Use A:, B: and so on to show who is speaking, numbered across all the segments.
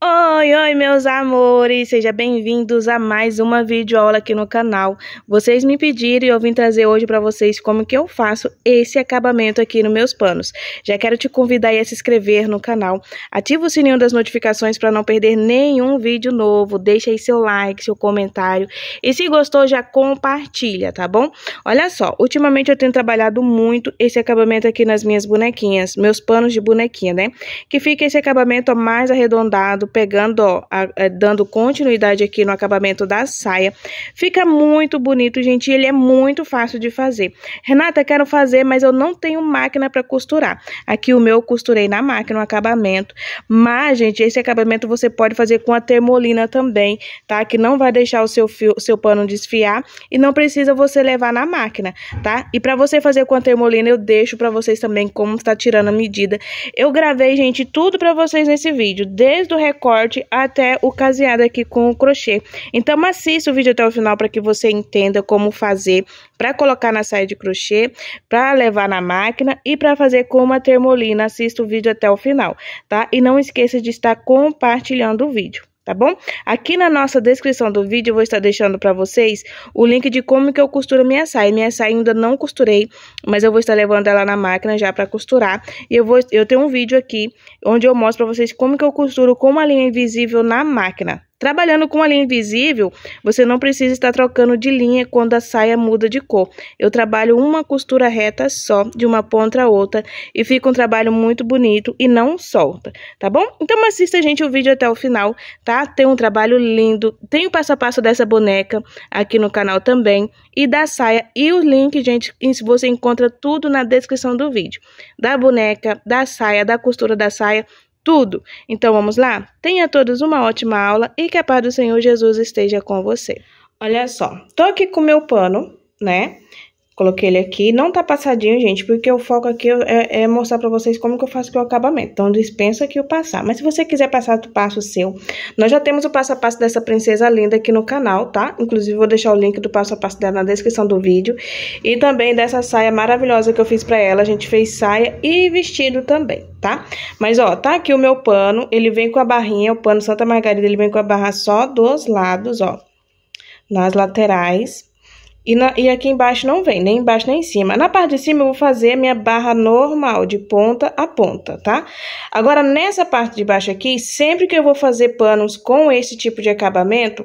A: Oi, oi, meus amores! Sejam bem-vindos a mais uma videoaula aqui no canal. Vocês me pediram e eu vim trazer hoje para vocês como que eu faço esse acabamento aqui nos meus panos. Já quero te convidar a se inscrever no canal. Ativa o sininho das notificações para não perder nenhum vídeo novo. Deixa aí seu like, seu comentário. E se gostou, já compartilha, tá bom? Olha só, ultimamente eu tenho trabalhado muito esse acabamento aqui nas minhas bonequinhas. Meus panos de bonequinha, né? Que fica esse acabamento mais arredondado pegando, ó, a, a, é, dando continuidade aqui no acabamento da saia. Fica muito bonito, gente, e ele é muito fácil de fazer. Renata, quero fazer, mas eu não tenho máquina para costurar. Aqui o meu eu costurei na máquina, o acabamento. Mas, gente, esse acabamento você pode fazer com a termolina também, tá? Que não vai deixar o seu, fio, seu pano desfiar e não precisa você levar na máquina, tá? E para você fazer com a termolina, eu deixo para vocês também como está tirando a medida. Eu gravei, gente, tudo para vocês nesse vídeo, desde o recorte até o caseado aqui com o crochê. Então assista o vídeo até o final para que você entenda como fazer para colocar na saia de crochê, para levar na máquina e para fazer com uma termolina. Assista o vídeo até o final, tá? E não esqueça de estar compartilhando o vídeo tá bom? Aqui na nossa descrição do vídeo eu vou estar deixando para vocês o link de como que eu costuro minha saia. Minha saia ainda não costurei, mas eu vou estar levando ela na máquina já para costurar. E eu, vou, eu tenho um vídeo aqui onde eu mostro para vocês como que eu costuro com uma linha invisível na máquina, Trabalhando com a linha invisível, você não precisa estar trocando de linha quando a saia muda de cor. Eu trabalho uma costura reta só, de uma ponta a outra, e fica um trabalho muito bonito e não solta, tá bom? Então assista, gente, o vídeo até o final, tá? Tem um trabalho lindo, tem o passo a passo dessa boneca aqui no canal também, e da saia, e o link, gente, você encontra tudo na descrição do vídeo. Da boneca, da saia, da costura da saia, tudo. Então vamos lá? Tenha todos uma ótima aula e que a paz do Senhor Jesus esteja com você. Olha só, tô aqui com meu pano, né? Coloquei ele aqui. Não tá passadinho, gente, porque o foco aqui é, é mostrar pra vocês como que eu faço aqui o acabamento. Então, dispensa aqui o passar. Mas se você quiser passar, tu passa o seu. Nós já temos o passo a passo dessa princesa linda aqui no canal, tá? Inclusive, vou deixar o link do passo a passo dela na descrição do vídeo. E também dessa saia maravilhosa que eu fiz pra ela. A gente fez saia e vestido também, tá? Mas, ó, tá aqui o meu pano. Ele vem com a barrinha, o pano Santa Margarida, ele vem com a barra só dos lados, ó. Nas laterais. E, na, e aqui embaixo não vem, nem embaixo nem em cima. Na parte de cima eu vou fazer a minha barra normal, de ponta a ponta, tá? Agora, nessa parte de baixo aqui, sempre que eu vou fazer panos com esse tipo de acabamento,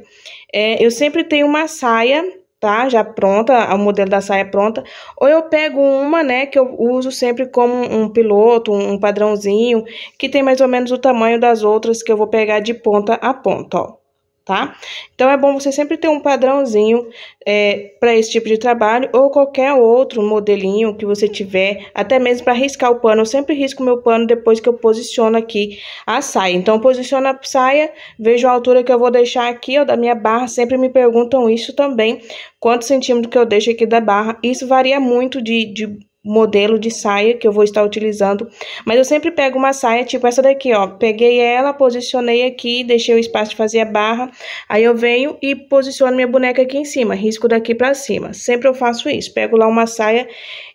A: é, eu sempre tenho uma saia tá? Já pronta, o modelo da saia pronta. Ou eu pego uma, né, que eu uso sempre como um piloto, um padrãozinho, que tem mais ou menos o tamanho das outras que eu vou pegar de ponta a ponta, ó tá? Então é bom você sempre ter um padrãozinho é, para esse tipo de trabalho ou qualquer outro modelinho que você tiver, até mesmo para riscar o pano. Eu sempre risco meu pano depois que eu posiciono aqui a saia. Então posiciono a saia, vejo a altura que eu vou deixar aqui ó, da minha barra. Sempre me perguntam isso também, quantos centímetros que eu deixo aqui da barra. Isso varia muito de, de modelo de saia que eu vou estar utilizando, mas eu sempre pego uma saia tipo essa daqui, ó, peguei ela, posicionei aqui, deixei o espaço de fazer a barra, aí eu venho e posiciono minha boneca aqui em cima, risco daqui pra cima, sempre eu faço isso, pego lá uma saia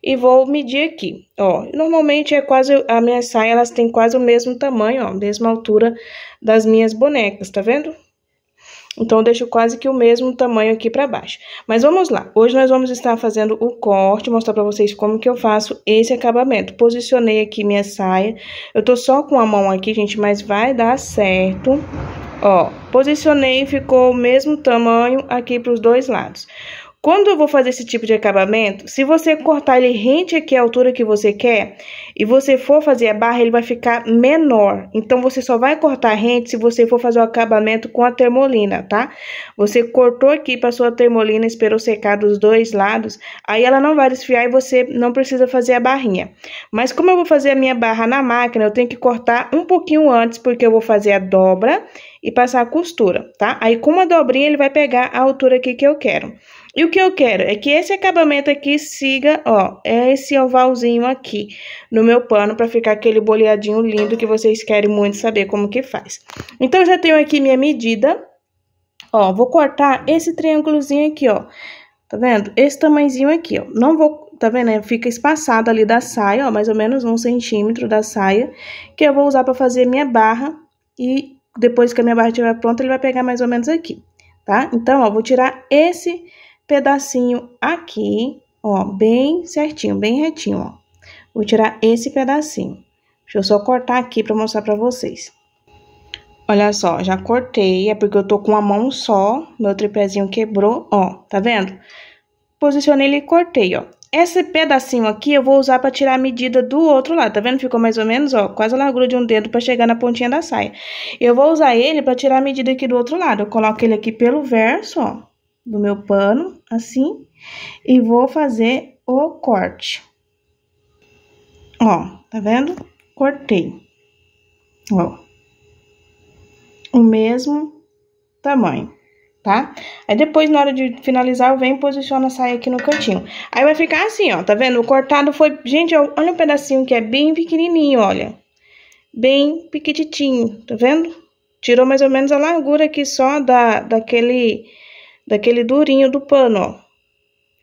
A: e vou medir aqui, ó, normalmente é quase, a minha saia elas têm quase o mesmo tamanho, ó, mesma altura das minhas bonecas, tá vendo? Então, eu deixo quase que o mesmo tamanho aqui para baixo. Mas vamos lá. Hoje nós vamos estar fazendo o corte, mostrar para vocês como que eu faço esse acabamento. Posicionei aqui minha saia. Eu tô só com a mão aqui, gente, mas vai dar certo. Ó, posicionei, ficou o mesmo tamanho aqui para os dois lados. Quando eu vou fazer esse tipo de acabamento, se você cortar ele rente aqui à altura que você quer e você for fazer a barra, ele vai ficar menor. Então, você só vai cortar rente se você for fazer o acabamento com a termolina, tá? Você cortou aqui, passou a termolina, esperou secar dos dois lados, aí ela não vai desfiar e você não precisa fazer a barrinha. Mas como eu vou fazer a minha barra na máquina, eu tenho que cortar um pouquinho antes, porque eu vou fazer a dobra e passar a costura, tá? Aí, com uma dobrinha, ele vai pegar a altura aqui que eu quero. E o que eu quero é que esse acabamento aqui siga, ó, é esse ovalzinho aqui no meu pano para ficar aquele boleadinho lindo que vocês querem muito saber como que faz. Então, já tenho aqui minha medida, ó, vou cortar esse triângulozinho aqui, ó, tá vendo? Esse tamanhozinho aqui, ó, não vou, tá vendo? É, fica espaçado ali da saia, ó, mais ou menos um centímetro da saia, que eu vou usar para fazer minha barra e depois que a minha barra estiver pronta, ele vai pegar mais ou menos aqui, tá? Então, ó, vou tirar esse pedacinho aqui, ó, bem certinho, bem retinho, ó. Vou tirar esse pedacinho. Deixa eu só cortar aqui para mostrar para vocês. Olha só, já cortei, é porque eu tô com uma mão só, meu tripézinho quebrou, ó, tá vendo? Posicionei ele e cortei, ó. Esse pedacinho aqui eu vou usar para tirar a medida do outro lado, tá vendo? Ficou mais ou menos, ó, quase a largura de um dedo para chegar na pontinha da saia. Eu vou usar ele para tirar a medida aqui do outro lado. Eu coloco ele aqui pelo verso, ó do meu pano, assim, e vou fazer o corte. Ó, tá vendo? Cortei. Ó. O mesmo tamanho, tá? Aí depois, na hora de finalizar, eu venho e posiciono a saia aqui no cantinho. Aí vai ficar assim, ó, tá vendo? O cortado foi... Gente, olha um pedacinho que é bem pequenininho, olha. Bem piquititinho, tá vendo? Tirou mais ou menos a largura aqui só da, daquele daquele durinho do pano, ó.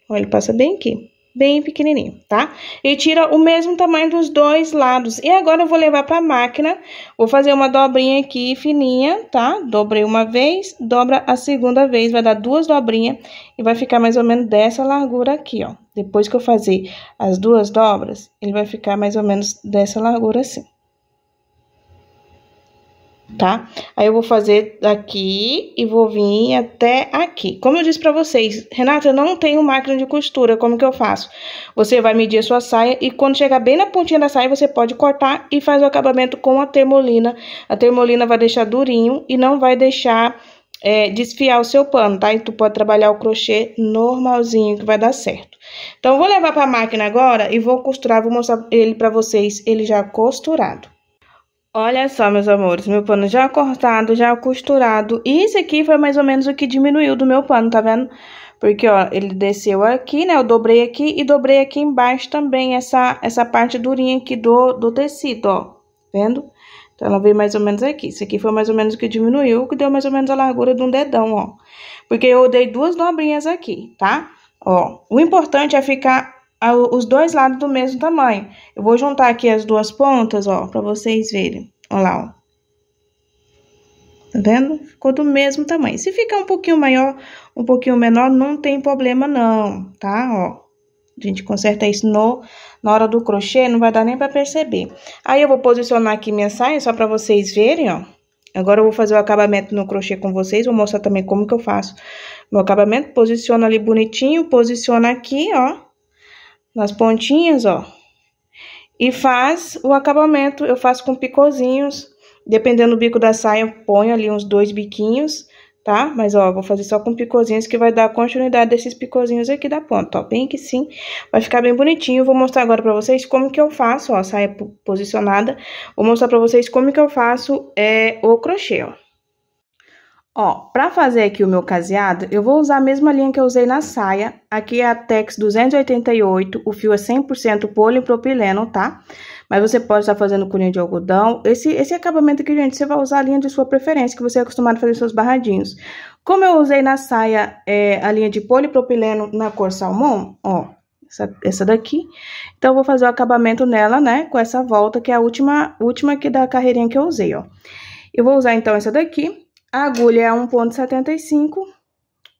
A: ó. Ele passa bem aqui, bem pequenininho, tá? E tira o mesmo tamanho dos dois lados. E agora eu vou levar pra máquina, vou fazer uma dobrinha aqui fininha, tá? Dobrei uma vez, dobra a segunda vez, vai dar duas dobrinhas e vai ficar mais ou menos dessa largura aqui, ó. Depois que eu fazer as duas dobras, ele vai ficar mais ou menos dessa largura assim tá? Aí eu vou fazer daqui e vou vir até aqui. Como eu disse pra vocês, Renata, eu não tenho máquina de costura, como que eu faço? Você vai medir a sua saia e quando chegar bem na pontinha da saia, você pode cortar e faz o acabamento com a termolina. A termolina vai deixar durinho e não vai deixar é, desfiar o seu pano, tá? E tu pode trabalhar o crochê normalzinho que vai dar certo. Então, eu vou levar pra máquina agora e vou costurar, vou mostrar ele pra vocês, ele já costurado. Olha só, meus amores, meu pano já cortado, já costurado. E esse aqui foi mais ou menos o que diminuiu do meu pano, tá vendo? Porque, ó, ele desceu aqui, né? Eu dobrei aqui e dobrei aqui embaixo também essa, essa parte durinha aqui do, do tecido, ó. Vendo? Então, ela veio mais ou menos aqui. Isso aqui foi mais ou menos o que diminuiu, que deu mais ou menos a largura de um dedão, ó. Porque eu dei duas dobrinhas aqui, tá? Ó, o importante é ficar os dois lados do mesmo tamanho. Eu vou juntar aqui as duas pontas, ó, para vocês verem. Olha lá, ó. Tá vendo? Ficou do mesmo tamanho. Se ficar um pouquinho maior, um pouquinho menor, não tem problema não, tá? Ó, a gente conserta isso no, na hora do crochê, não vai dar nem pra perceber. Aí, eu vou posicionar aqui minha saia, só pra vocês verem, ó. Agora, eu vou fazer o acabamento no crochê com vocês, vou mostrar também como que eu faço meu acabamento. Posiciona ali bonitinho, posiciona aqui, ó nas pontinhas, ó. E faz o acabamento, eu faço com picozinhos, dependendo do bico da saia, eu ponho ali uns dois biquinhos, tá? Mas, ó, vou fazer só com picozinhos que vai dar continuidade desses picozinhos aqui da ponta, ó, bem que sim. Vai ficar bem bonitinho, vou mostrar agora pra vocês como que eu faço, ó, saia posicionada. Vou mostrar pra vocês como que eu faço é, o crochê, ó. Ó, para fazer aqui o meu caseado, eu vou usar a mesma linha que eu usei na saia. Aqui é a Tex 288, o fio é 100% polipropileno, tá? Mas você pode estar fazendo com linha de algodão. Esse, esse acabamento aqui, gente, você vai usar a linha de sua preferência, que você é acostumado a fazer seus barradinhos. Como eu usei na saia é, a linha de polipropileno na cor salmão, ó, essa, essa daqui. Então, eu vou fazer o acabamento nela, né, com essa volta, que é a última, última aqui da carreirinha que eu usei, ó. Eu vou usar, então, essa daqui a agulha é 1,75,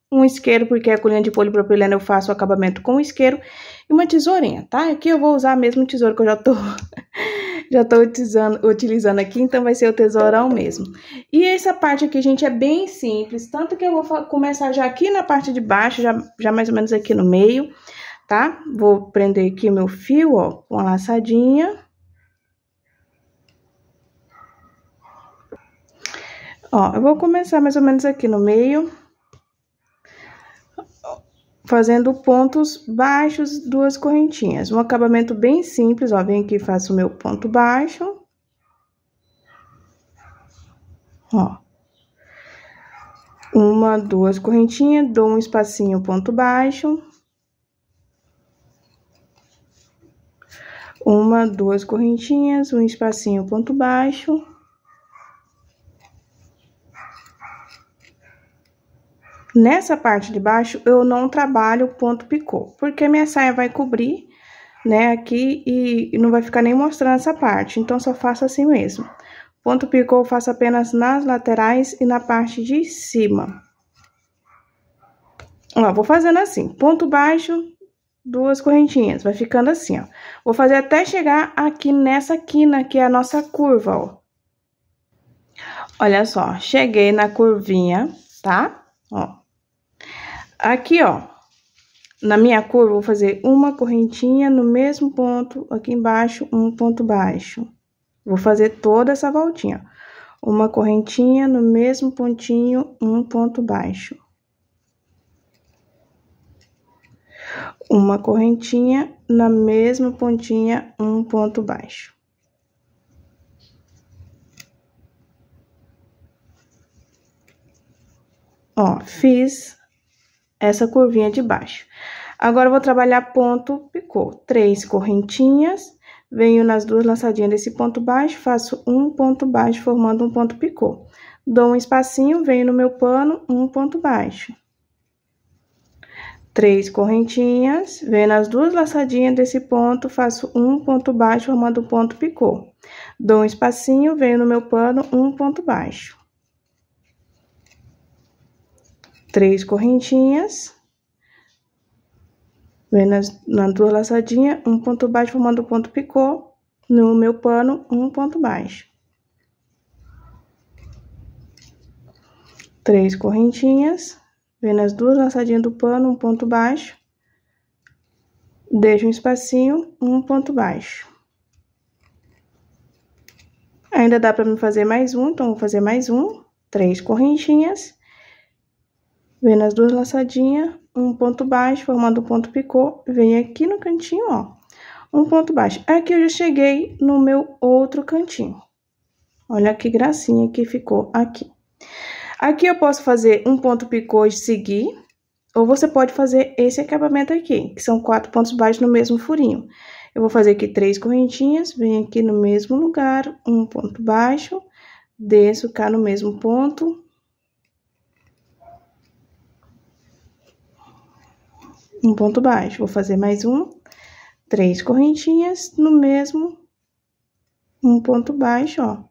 A: um isqueiro, porque a colinha de polipropileno eu faço o acabamento com isqueiro, e uma tesourinha, tá? Aqui eu vou usar a mesma tesoura que eu já tô, já tô utilizando, utilizando aqui, então vai ser o tesourão mesmo. E essa parte aqui, gente, é bem simples, tanto que eu vou começar já aqui na parte de baixo, já, já mais ou menos aqui no meio, tá? Vou prender aqui meu fio, ó, com a laçadinha. Ó, eu vou começar mais ou menos aqui no meio, fazendo pontos baixos, duas correntinhas. Um acabamento bem simples, ó, vem aqui e faço o meu ponto baixo. Ó. Uma, duas correntinhas, dou um espacinho, ponto baixo. Uma, duas correntinhas, um espacinho, ponto baixo. Nessa parte de baixo, eu não trabalho ponto picô, porque minha saia vai cobrir, né, aqui e não vai ficar nem mostrando essa parte, então só faço assim mesmo. Ponto picô eu faço apenas nas laterais e na parte de cima. Ó, vou fazendo assim, ponto baixo, duas correntinhas, vai ficando assim, ó. Vou fazer até chegar aqui nessa quina, que é a nossa curva, ó. Olha só, cheguei na curvinha, tá? Ó, Aqui, ó, na minha cor vou fazer uma correntinha no mesmo ponto, aqui embaixo, um ponto baixo. Vou fazer toda essa voltinha, Uma correntinha no mesmo pontinho, um ponto baixo. Uma correntinha na mesma pontinha, um ponto baixo. Ó, fiz essa curvinha de baixo. Agora, vou trabalhar ponto picô, três correntinhas, venho nas duas laçadinhas desse ponto baixo, faço um ponto baixo, formando um ponto picô. Dou um espacinho, venho no meu pano, um ponto baixo. Três correntinhas, venho nas duas laçadinhas desse ponto, faço um ponto baixo, formando um ponto picô. Dou um espacinho, venho no meu pano, um ponto baixo. três correntinhas, vem nas, nas duas laçadinhas, um ponto baixo formando um ponto picô, no meu pano, um ponto baixo. Três correntinhas, vem nas duas laçadinhas do pano, um ponto baixo, deixa um espacinho, um ponto baixo. Ainda dá para me fazer mais um, então vou fazer mais um, três correntinhas, Venho nas duas laçadinhas, um ponto baixo, formando um ponto picô, venho aqui no cantinho, ó, um ponto baixo. Aqui eu já cheguei no meu outro cantinho. Olha que gracinha que ficou aqui. Aqui eu posso fazer um ponto picô e seguir, ou você pode fazer esse acabamento aqui, que são quatro pontos baixos no mesmo furinho. Eu vou fazer aqui três correntinhas, venho aqui no mesmo lugar, um ponto baixo, desço cá no mesmo ponto, um ponto baixo. Vou fazer mais um, três correntinhas no mesmo um ponto baixo, ó.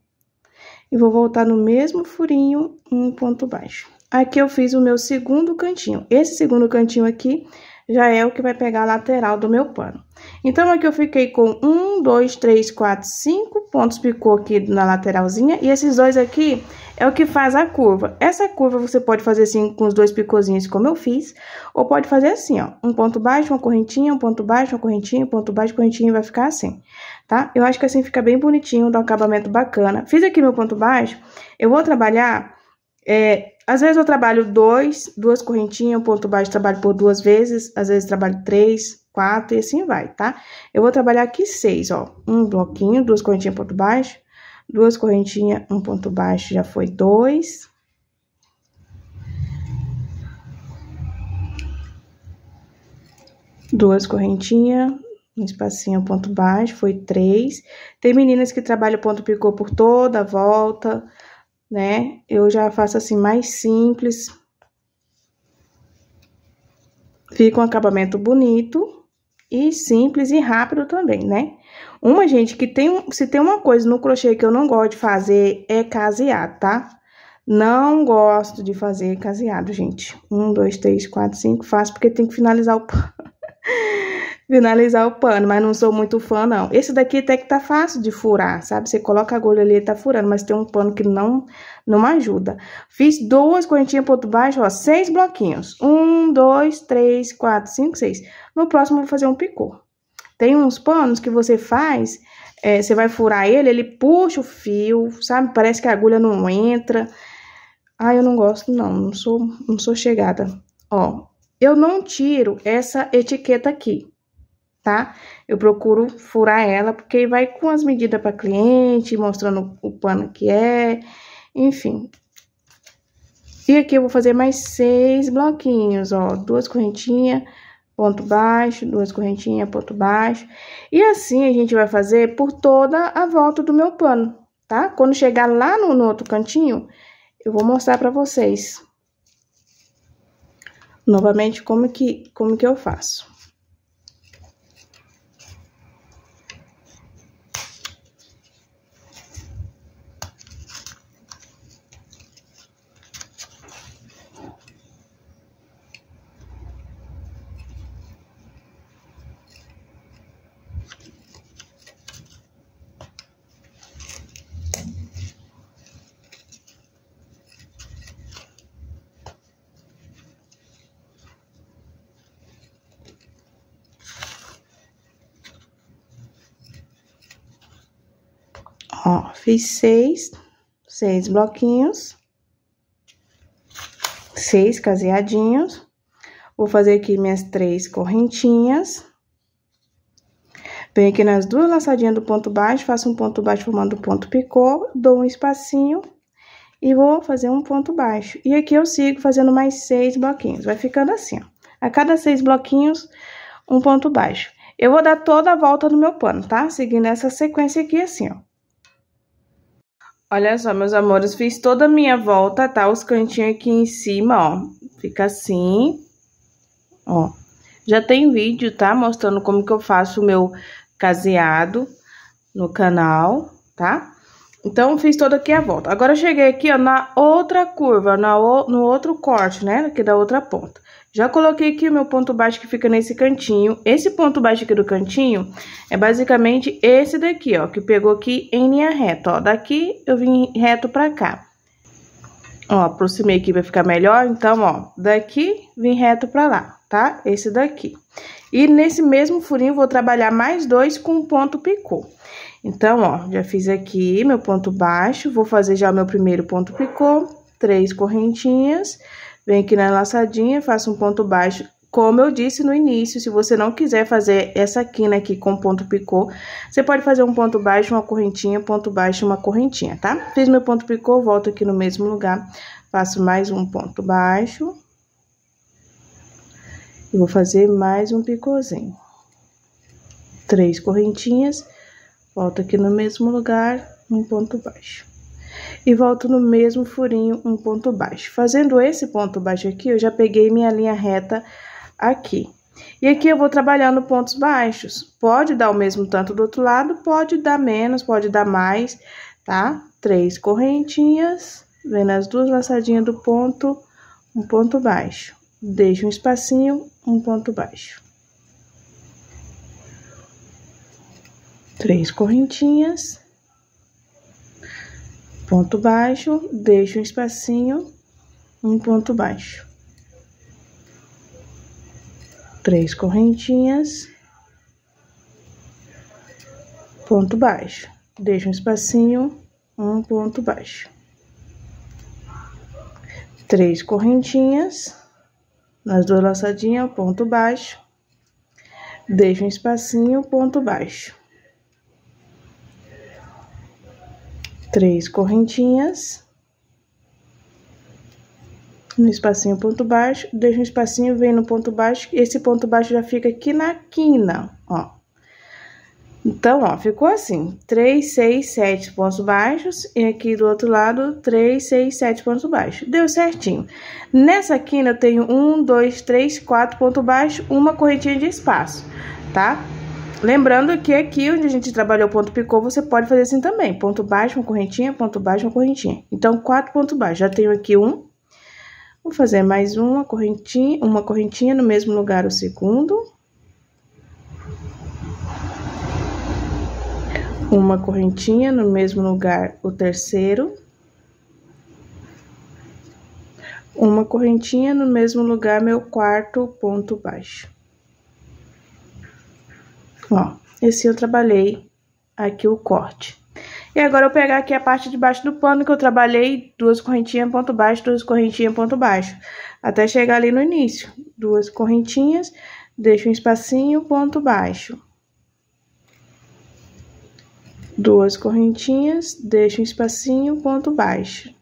A: E vou voltar no mesmo furinho, um ponto baixo. Aqui eu fiz o meu segundo cantinho. Esse segundo cantinho aqui já é o que vai pegar a lateral do meu pano. Então, aqui eu fiquei com um, dois, três, quatro, cinco pontos picô aqui na lateralzinha. E esses dois aqui é o que faz a curva. Essa curva você pode fazer assim com os dois picôzinhos, como eu fiz. Ou pode fazer assim, ó. Um ponto baixo, uma correntinha, um ponto baixo, uma correntinha, um ponto baixo, correntinha. Vai ficar assim, tá? Eu acho que assim fica bem bonitinho, dá um acabamento bacana. Fiz aqui meu ponto baixo. Eu vou trabalhar... É, às vezes eu trabalho dois, duas correntinhas, um ponto baixo trabalho por duas vezes, às vezes trabalho três, quatro e assim vai, tá? Eu vou trabalhar aqui seis, ó, um bloquinho, duas correntinhas, ponto baixo, duas correntinhas, um ponto baixo, já foi dois. Duas correntinhas, um espacinho, ponto baixo, foi três. Tem meninas que trabalham ponto picô por toda a volta, né? Eu já faço assim mais simples. Fica um acabamento bonito e simples e rápido também, né? Uma, gente, que tem, se tem uma coisa no crochê que eu não gosto de fazer é caseado, tá? Não gosto de fazer caseado, gente. Um, dois, três, quatro, cinco, faço porque tem que finalizar o pano finalizar o pano, mas não sou muito fã, não. Esse daqui até que tá fácil de furar, sabe? Você coloca a agulha ali e tá furando, mas tem um pano que não, não ajuda. Fiz duas correntinhas por baixo, ó, seis bloquinhos. Um, dois, três, quatro, cinco, seis. No próximo, vou fazer um picô. Tem uns panos que você faz, é, você vai furar ele, ele puxa o fio, sabe? Parece que a agulha não entra. Ah, eu não gosto, não. Não sou, não sou chegada. Ó, eu não tiro essa etiqueta aqui tá? Eu procuro furar ela, porque vai com as medidas para cliente, mostrando o pano que é, enfim. E aqui eu vou fazer mais seis bloquinhos, ó, duas correntinhas, ponto baixo, duas correntinhas, ponto baixo. E assim a gente vai fazer por toda a volta do meu pano, tá? Quando chegar lá no, no outro cantinho, eu vou mostrar pra vocês. Novamente, como que, como que eu faço. Ó, fiz seis, seis bloquinhos, seis caseadinhos. Vou fazer aqui minhas três correntinhas. Venho aqui nas duas laçadinhas do ponto baixo, faço um ponto baixo formando ponto picô, dou um espacinho e vou fazer um ponto baixo. E aqui eu sigo fazendo mais seis bloquinhos, vai ficando assim, ó. A cada seis bloquinhos, um ponto baixo. Eu vou dar toda a volta no meu pano, tá? Seguindo essa sequência aqui assim, ó. Olha só, meus amores, fiz toda a minha volta, tá? Os cantinhos aqui em cima, ó. Fica assim, ó. Já tem vídeo, tá? Mostrando como que eu faço o meu caseado no canal, tá? Então, fiz toda aqui a volta. Agora, cheguei aqui, ó, na outra curva, na o, no outro corte, né? Aqui da outra ponta. Já coloquei aqui o meu ponto baixo que fica nesse cantinho. Esse ponto baixo aqui do cantinho é basicamente esse daqui, ó, que pegou aqui em linha reta, ó. Daqui eu vim reto pra cá. Ó, aproximei aqui pra ficar melhor, então, ó, daqui vim reto pra lá, tá? Esse daqui. E nesse mesmo furinho vou trabalhar mais dois com ponto picô. Então, ó, já fiz aqui meu ponto baixo, vou fazer já o meu primeiro ponto picô, três correntinhas, venho aqui na laçadinha, faço um ponto baixo. Como eu disse no início, se você não quiser fazer essa quina aqui com ponto picô, você pode fazer um ponto baixo, uma correntinha, ponto baixo, uma correntinha, tá? Fiz meu ponto picô, volto aqui no mesmo lugar, faço mais um ponto baixo. E vou fazer mais um picôzinho. Três correntinhas Volto aqui no mesmo lugar, um ponto baixo. E volto no mesmo furinho, um ponto baixo. Fazendo esse ponto baixo aqui, eu já peguei minha linha reta aqui. E aqui eu vou trabalhando pontos baixos. Pode dar o mesmo tanto do outro lado, pode dar menos, pode dar mais, tá? Três correntinhas, vem nas duas laçadinhas do ponto, um ponto baixo. deixo um espacinho, um ponto baixo. três correntinhas, ponto baixo, deixo um espacinho, um ponto baixo, três correntinhas, ponto baixo, deixo um espacinho, um ponto baixo, três correntinhas, nas duas laçadinhas, ponto baixo, deixo um espacinho, ponto baixo três correntinhas. No espacinho ponto baixo, deixa um espacinho, vem no ponto baixo, esse ponto baixo já fica aqui na quina, ó. Então, ó, ficou assim, 3, 6, 7 pontos baixos, e aqui do outro lado, 3, 6, 7 pontos baixos. Deu certinho. Nessa quina eu tenho um dois três quatro pontos baixos, uma correntinha de espaço, tá? Lembrando que aqui onde a gente trabalhou ponto picô, você pode fazer assim também. Ponto baixo, uma correntinha, ponto baixo, uma correntinha. Então, quatro pontos baixos. Já tenho aqui um. Vou fazer mais uma correntinha, uma correntinha no mesmo lugar o segundo. Uma correntinha no mesmo lugar o terceiro. Uma correntinha no mesmo lugar meu quarto ponto baixo. Ó, esse eu trabalhei aqui o corte. E agora eu pegar aqui a parte de baixo do pano que eu trabalhei, duas correntinhas, ponto baixo, duas correntinhas, ponto baixo, até chegar ali no início. Duas correntinhas, deixo um espacinho, ponto baixo. Duas correntinhas, deixo um espacinho, ponto baixo.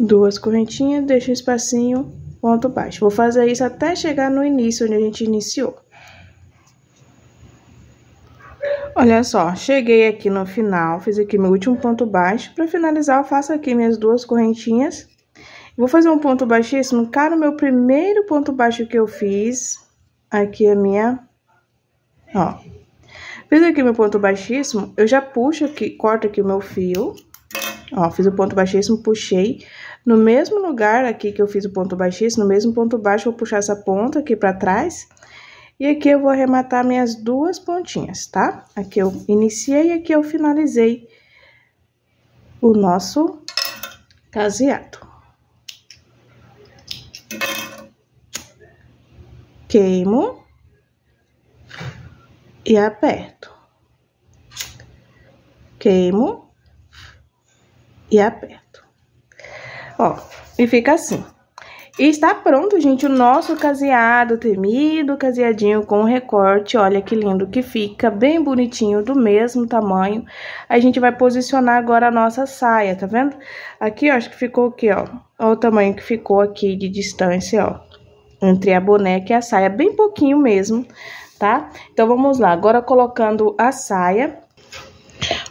A: Duas correntinhas, deixo um espacinho, ponto baixo. Vou fazer isso até chegar no início, onde a gente iniciou. Olha só, cheguei aqui no final, fiz aqui meu último ponto baixo. Para finalizar, eu faço aqui minhas duas correntinhas. Vou fazer um ponto baixíssimo, cara, meu primeiro ponto baixo que eu fiz, aqui a minha, ó. Fiz aqui meu ponto baixíssimo, eu já puxo aqui, corto aqui o meu fio, Ó, fiz o ponto baixíssimo, puxei. No mesmo lugar aqui que eu fiz o ponto baixíssimo, no mesmo ponto baixo, vou puxar essa ponta aqui pra trás. E aqui eu vou arrematar minhas duas pontinhas, tá? Aqui eu iniciei e aqui eu finalizei o nosso caseado. Queimo. E aperto. Queimo e aperto. Ó, e fica assim. E está pronto, gente, o nosso caseado temido, caseadinho com recorte. Olha que lindo que fica, bem bonitinho, do mesmo tamanho. A gente vai posicionar agora a nossa saia, tá vendo? Aqui, ó, acho que ficou aqui, ó. Olha o tamanho que ficou aqui de distância, ó. Entre a boneca e a saia, bem pouquinho mesmo, tá? Então, vamos lá. Agora, colocando a saia...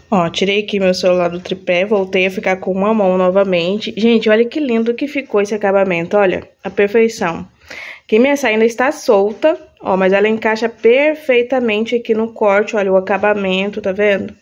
A: Ó, tirei aqui meu celular do tripé, voltei a ficar com uma mão novamente. Gente, olha que lindo que ficou esse acabamento, olha, a perfeição. Que minha saia ainda está solta, ó, mas ela encaixa perfeitamente aqui no corte, olha o acabamento, tá vendo?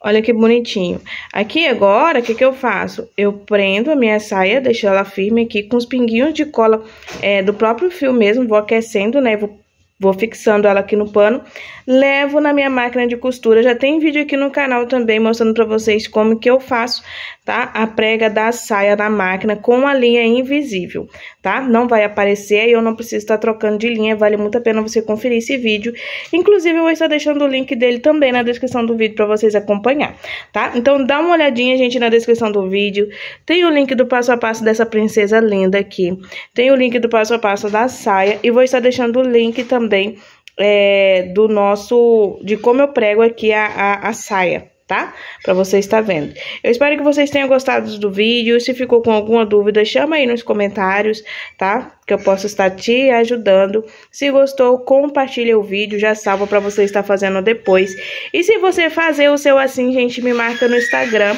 A: Olha que bonitinho. Aqui agora, o que, que eu faço? Eu prendo a minha saia, deixo ela firme aqui com os pinguinhos de cola é, do próprio fio mesmo, vou aquecendo, né? Vou vou fixando ela aqui no pano, levo na minha máquina de costura, já tem vídeo aqui no canal também mostrando pra vocês como que eu faço, tá? A prega da saia na máquina com a linha invisível, tá? Não vai aparecer, e eu não preciso estar tá trocando de linha, vale muito a pena você conferir esse vídeo. Inclusive, eu vou estar deixando o link dele também na descrição do vídeo pra vocês acompanhar, tá? Então, dá uma olhadinha, gente, na descrição do vídeo, tem o link do passo a passo dessa princesa linda aqui, tem o link do passo a passo da saia, e vou estar deixando o link também também é, do nosso, de como eu prego aqui a, a, a saia tá? Para você estar vendo. Eu espero que vocês tenham gostado do vídeo. Se ficou com alguma dúvida, chama aí nos comentários, tá? Que eu posso estar te ajudando. Se gostou, compartilha o vídeo, já salva para você estar fazendo depois. E se você fazer o seu assim, gente, me marca no Instagram.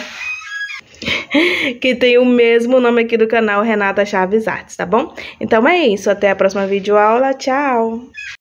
A: que tem o mesmo nome aqui do canal, Renata Chaves Artes, tá bom? Então é isso, até a próxima videoaula, tchau!